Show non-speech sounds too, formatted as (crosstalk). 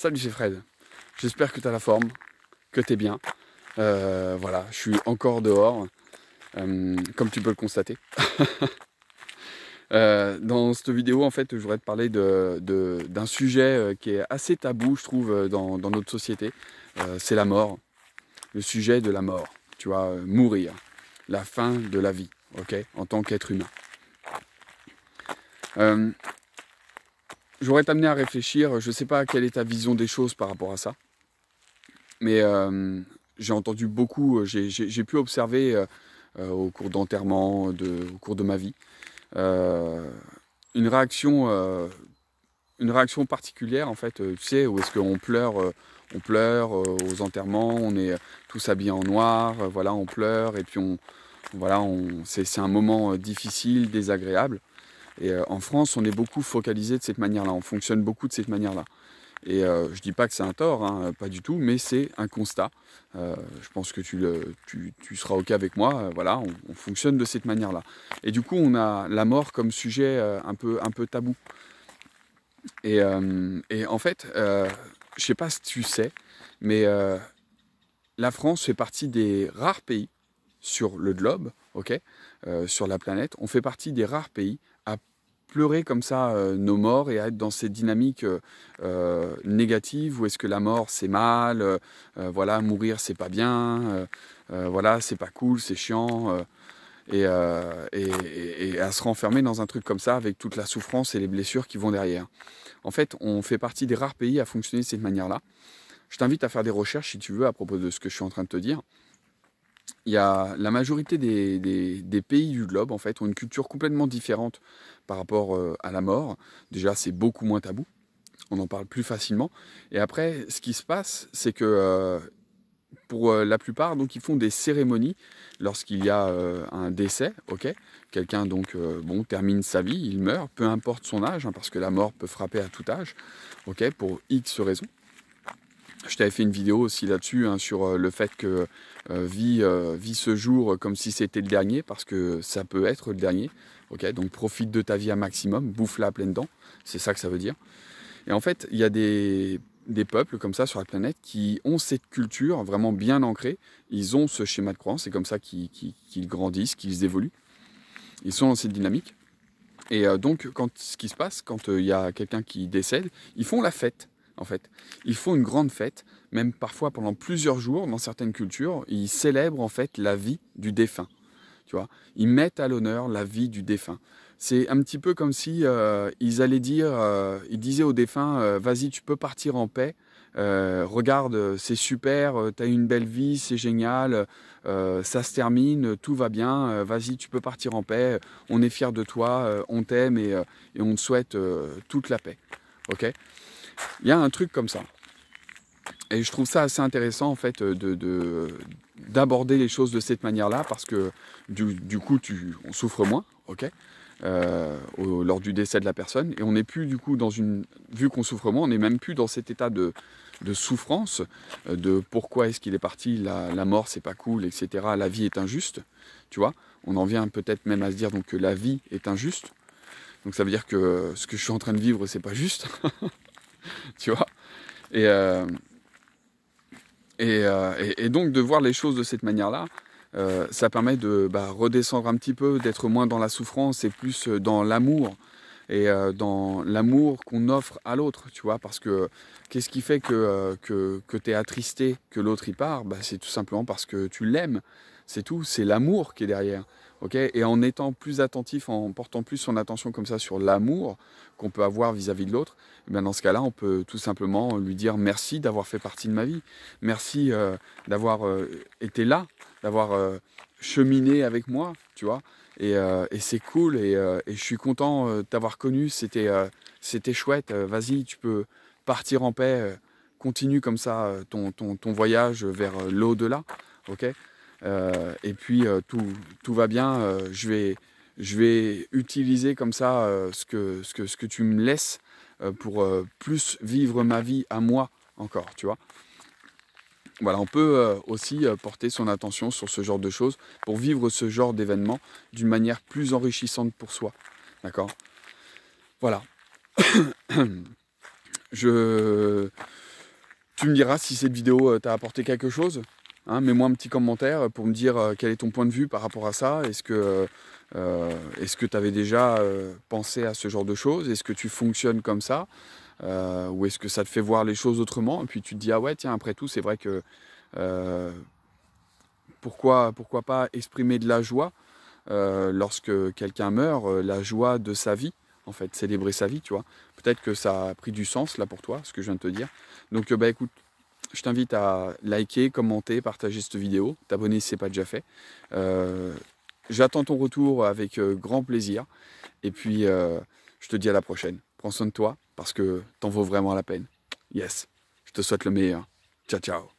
Salut, c'est Fred. J'espère que tu as la forme, que tu es bien. Euh, voilà, je suis encore dehors, euh, comme tu peux le constater. (laughs) Euh, dans cette vidéo, en fait, je voudrais te parler d'un de, sujet qui est assez tabou, je trouve, dans, dans notre société. c'est la mort. Le sujet de la mort. Tu vois, mourir. La fin de la vie, ok En tant qu'être humain j'aurais t'amené à réfléchir. Je ne sais pas quelle est ta vision des choses par rapport à ça. Mais euh, j'ai entendu beaucoup, euh, j'ai pu observer euh, au cours d'enterrement, au cours de ma vie, une, réaction, une réaction particulière, en fait. tu sais, où est-ce qu'on pleure on pleure aux enterrements, on est tous habillés en noir, voilà, on pleure et puis on, voilà, c'est un moment difficile, désagréable. Et euh, en France, on est beaucoup focalisé de cette manière-là, on fonctionne beaucoup de cette manière-là. Et euh, je dis pas que c'est un tort, hein, euh, pas du tout, mais c'est un constat. Euh, je pense que tu, tu, tu, seras OK avec moi. voilà, on, on, fonctionne de cette manière-là. Et du coup, on a la mort comme sujet un, peu, un peu tabou. Et, et en fait, je sais pas si tu sais, mais la France fait partie des rares pays sur le globe, ok, sur la planète, on fait partie des rares pays pleurer comme ça euh, nos morts et à être dans ces dynamiques euh, euh, négatives négative où est-ce que la mort c'est mal, voilà, mourir c'est pas bien, voilà, c'est pas cool, c'est chiant. et, à se renfermer dans un truc comme ça avec toute la souffrance et les blessures qui vont derrière. En fait, on fait partie des rares pays à fonctionner de cette manière-là. Je t'invite à faire des recherches si tu veux à propos de ce que je suis en train de te dire il la majorité des, pays du globe en fait ont une culture complètement différente par rapport euh, à la mort. Déjà, c'est beaucoup moins tabou, on en parle plus facilement. Et après, ce qui se passe, c'est que euh, pour euh, la plupart, donc ils font des cérémonies lorsqu'il y a un décès, ok. Quelqu'un donc bon termine sa vie, il meurt, peu importe son âge, hein, parce que la mort peut frapper à tout âge, ok, pour X raisons. Je t'avais fait une vidéo aussi là-dessus, hein, sur euh, le fait que vis, ce jour comme si c'était le dernier, parce que ça peut être le dernier. ok Donc profite de ta vie à maximum, bouffe-la à pleines dents, c'est ça que ça veut dire. Et en fait, il y a des, des, peuples comme ça sur la planète qui ont cette culture vraiment bien ancrée, ils ont ce schéma de croyance, c'est comme ça qu'ils grandissent, qu'ils évoluent. Ils sont dans cette dynamique. Et euh, donc, quand, ce qui se passe, quand euh, il y a quelqu'un qui décède, ils font la fête en fait. Ils font une grande fête, même parfois pendant plusieurs jours, dans certaines cultures, ils célèbrent en fait la vie du défunt. Tu vois, ils mettent à l'honneur la vie du défunt. C'est un petit peu comme si euh, ils allaient dire, euh, ils disaient au défunt, euh, vas-y, tu peux partir en paix. regarde, c'est super, t'as une belle vie, c'est génial, ça se termine, tout va bien, vas-y, tu peux partir en paix, on est fiers de toi, on t'aime et, et, on te souhaite toute la paix. ok il y a un truc comme ça. Et je trouve ça assez intéressant en fait de, d'aborder les choses de cette manière-là parce que du, coup tu, on souffre moins, ok, euh, lors du décès de la personne et on n'est plus du coup dans une vu qu'on souffre moins, on n'est même plus dans cet état de, de souffrance euh, de pourquoi est-ce qu'il est parti, la, la mort c'est pas cool, etc. La vie est injuste, tu vois. On en vient peut-être même à se dire donc que la vie est injuste. Donc ça veut dire que ce que je suis en train de vivre c'est pas juste. (laughs) (laughs) tu vois. Et, euh, euh, et, et, donc de voir les choses de cette manière-là, euh, ça permet de bah, redescendre un petit peu, d'être moins dans la souffrance et plus dans l'amour et dans l'amour qu'on offre à l'autre, tu vois, parce que qu'est-ce qui fait que, que, que tu es attristé, que l'autre y part bah, C'est tout simplement parce que tu l'aimes. C'est tout, c'est l'amour qui est derrière. ok et en étant plus attentif, en portant plus son attention comme ça sur l'amour qu'on peut avoir vis-à-vis de l'autre, eh dans ce cas-là, on peut tout simplement lui dire merci d'avoir fait partie de ma vie, merci euh, d'avoir euh, été là, d'avoir euh, cheminé avec moi, tu vois. Et, c'est cool, et, je suis content de t'avoir connu, c'était chouette, vas-y, tu peux partir en paix, continue comme ça ton, ton, ton voyage vers l'au-delà, ok euh, et puis euh, tout, va bien. Euh, je, vais, utiliser comme ça ce, que, tu me laisses pour plus vivre ma vie à moi encore, tu vois. Voilà, on peut aussi porter son attention sur ce genre de choses pour vivre ce genre d'événement d'une manière plus enrichissante pour soi. D'accord Voilà. (coughs) Tu me diras si cette vidéo t'a apporté quelque chose. Hein, mets-moi un petit commentaire pour me dire euh, quel est ton point de vue par rapport à ça. Est-ce que euh, est tu avais déjà euh, pensé à ce genre de choses Est-ce que tu fonctionnes comme ça Ou est-ce que ça te fait voir les choses autrement Et puis tu te dis, ah ouais, tiens, après tout, c'est vrai que pourquoi, pourquoi pas exprimer de la joie lorsque quelqu'un meurt, la joie de sa vie en fait, célébrer sa vie, tu vois. Peut-être que ça a pris du sens là pour toi, ce que je viens de te dire. Donc bah écoute, je t'invite à liker, commenter, partager cette vidéo, t'abonner si ce n'est pas déjà fait. Euh, j'attends ton retour avec euh, grand plaisir. Et puis, euh, je te dis à la prochaine. Prends soin de toi parce que t'en vaut vraiment la peine. Yes, je te souhaite le meilleur. Ciao, ciao.